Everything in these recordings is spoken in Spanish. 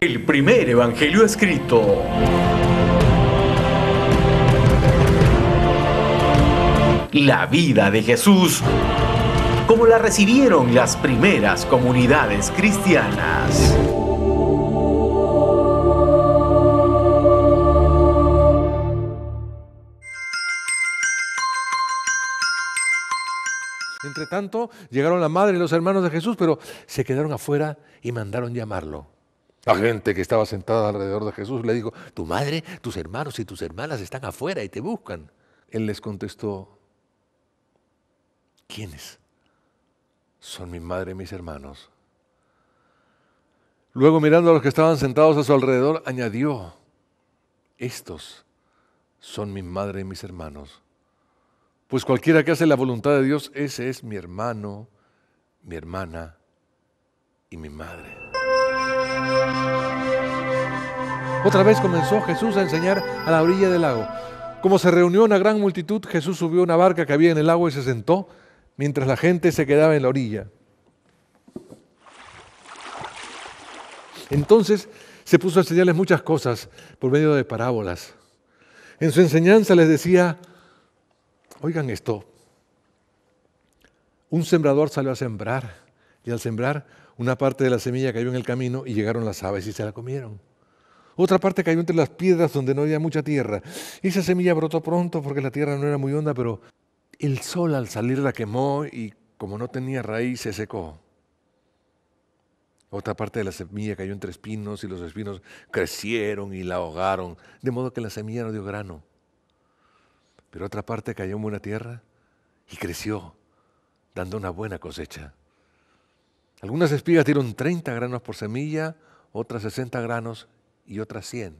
El primer Evangelio escrito. La vida de Jesús como la recibieron las primeras comunidades cristianas. Entre tanto, llegaron la madre y los hermanos de Jesús, pero se quedaron afuera y mandaron llamarlo. La gente que estaba sentada alrededor de Jesús le dijo, tu madre, tus hermanos y tus hermanas están afuera y te buscan. Él les contestó, ¿quiénes? Son mi madre y mis hermanos. Luego mirando a los que estaban sentados a su alrededor, añadió, estos son mi madre y mis hermanos. Pues cualquiera que hace la voluntad de Dios, ese es mi hermano, mi hermana y mi madre. Otra vez comenzó Jesús a enseñar a la orilla del lago. Como se reunió una gran multitud, Jesús subió una barca que había en el agua y se sentó, mientras la gente se quedaba en la orilla. Entonces se puso a enseñarles muchas cosas por medio de parábolas. En su enseñanza les decía, oigan esto, un sembrador salió a sembrar. Y al sembrar, una parte de la semilla cayó en el camino y llegaron las aves y se la comieron. Otra parte cayó entre las piedras donde no había mucha tierra. esa semilla brotó pronto porque la tierra no era muy honda, pero el sol al salir la quemó y como no tenía raíz se secó. Otra parte de la semilla cayó entre espinos y los espinos crecieron y la ahogaron, de modo que la semilla no dio grano. Pero otra parte cayó en buena tierra y creció, dando una buena cosecha. Algunas espigas dieron 30 granos por semilla, otras 60 granos y otras 100.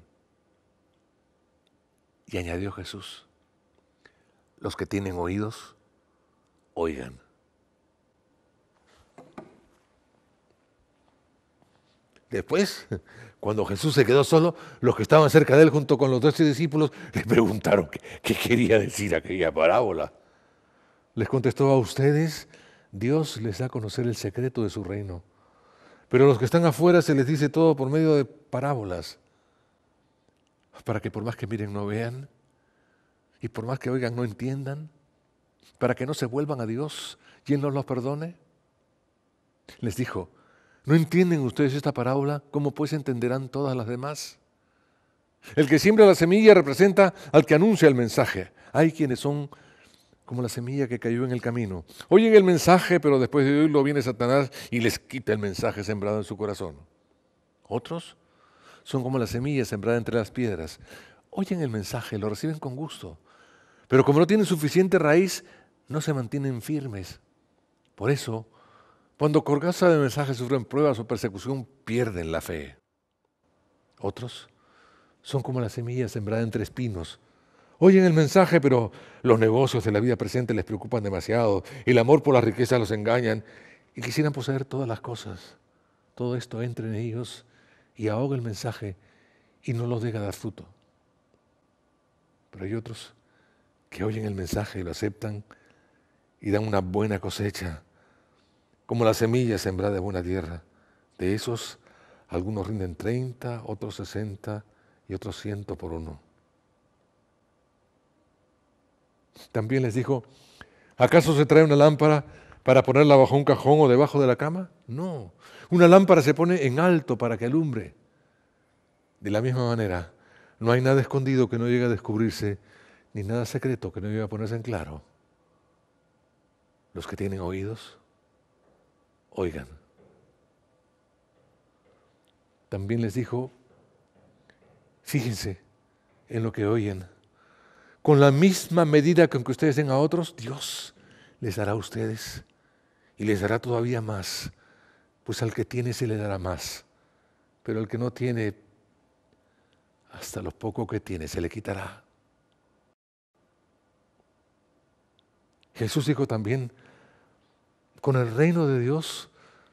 Y añadió Jesús, los que tienen oídos, oigan. Después, cuando Jesús se quedó solo, los que estaban cerca de él junto con los doce discípulos le preguntaron qué quería decir aquella parábola. Les contestó a ustedes, Dios les da a conocer el secreto de su reino. Pero a los que están afuera se les dice todo por medio de parábolas, para que por más que miren no vean, y por más que oigan no entiendan, para que no se vuelvan a Dios y Él no los perdone. Les dijo, ¿no entienden ustedes esta parábola? ¿Cómo pues entenderán todas las demás? El que siembra la semilla representa al que anuncia el mensaje. Hay quienes son como la semilla que cayó en el camino. Oyen el mensaje, pero después de oírlo viene Satanás y les quita el mensaje sembrado en su corazón. Otros son como la semilla sembrada entre las piedras. Oyen el mensaje, lo reciben con gusto, pero como no tienen suficiente raíz, no se mantienen firmes. Por eso, cuando corgaza de mensaje sufren pruebas o persecución, pierden la fe. Otros son como la semilla sembrada entre espinos Oyen el mensaje, pero los negocios de la vida presente les preocupan demasiado, el amor por la riqueza los engañan y quisieran poseer todas las cosas. Todo esto entra en ellos y ahoga el mensaje y no los deja dar fruto. Pero hay otros que oyen el mensaje y lo aceptan y dan una buena cosecha, como la semilla sembrada de buena tierra. De esos, algunos rinden 30, otros 60 y otros 100 por uno. También les dijo, ¿acaso se trae una lámpara para ponerla bajo un cajón o debajo de la cama? No, una lámpara se pone en alto para que alumbre. De la misma manera, no hay nada escondido que no llegue a descubrirse, ni nada secreto que no llegue a ponerse en claro. Los que tienen oídos, oigan. También les dijo, fíjense en lo que oyen con la misma medida con que ustedes den a otros, Dios les dará a ustedes y les dará todavía más. Pues al que tiene se le dará más, pero al que no tiene, hasta lo poco que tiene se le quitará. Jesús dijo también, con el reino de Dios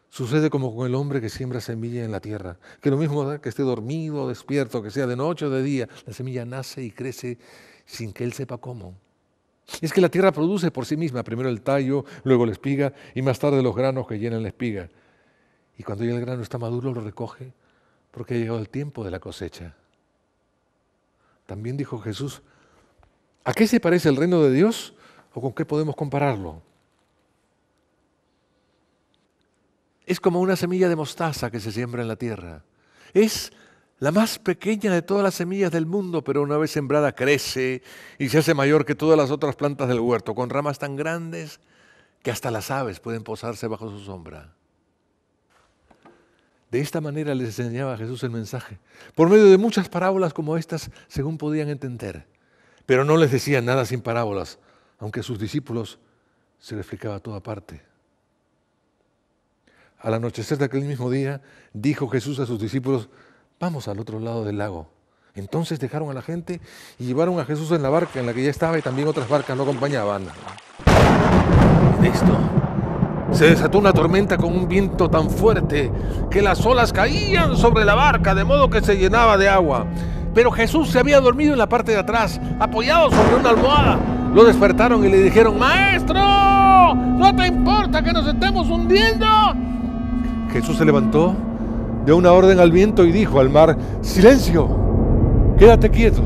sucede como con el hombre que siembra semilla en la tierra, que lo mismo da que esté dormido, o despierto, que sea de noche o de día, la semilla nace y crece sin que él sepa cómo. Es que la tierra produce por sí misma primero el tallo, luego la espiga y más tarde los granos que llenan la espiga. Y cuando ya el grano está maduro lo recoge porque ha llegado el tiempo de la cosecha. También dijo Jesús, ¿a qué se parece el reino de Dios o con qué podemos compararlo? Es como una semilla de mostaza que se siembra en la tierra. Es la más pequeña de todas las semillas del mundo, pero una vez sembrada crece y se hace mayor que todas las otras plantas del huerto, con ramas tan grandes que hasta las aves pueden posarse bajo su sombra. De esta manera les enseñaba Jesús el mensaje, por medio de muchas parábolas como estas, según podían entender. Pero no les decía nada sin parábolas, aunque a sus discípulos se le explicaba toda parte. Al anochecer de aquel mismo día, dijo Jesús a sus discípulos, vamos al otro lado del lago. Entonces dejaron a la gente y llevaron a Jesús en la barca en la que ya estaba y también otras barcas lo acompañaban. Listo. Se desató una tormenta con un viento tan fuerte que las olas caían sobre la barca de modo que se llenaba de agua. Pero Jesús se había dormido en la parte de atrás, apoyado sobre una almohada. Lo despertaron y le dijeron, Maestro, ¿no te importa que nos estemos hundiendo? Jesús se levantó dio una orden al viento y dijo al mar, silencio, quédate quieto.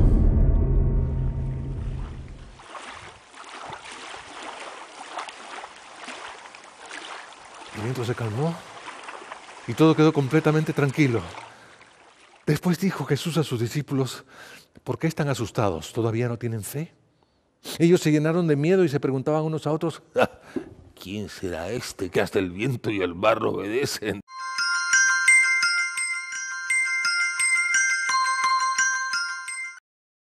El viento se calmó y todo quedó completamente tranquilo. Después dijo Jesús a sus discípulos, ¿por qué están asustados? ¿Todavía no tienen fe? Ellos se llenaron de miedo y se preguntaban unos a otros, ah, ¿quién será este que hasta el viento y el mar obedecen?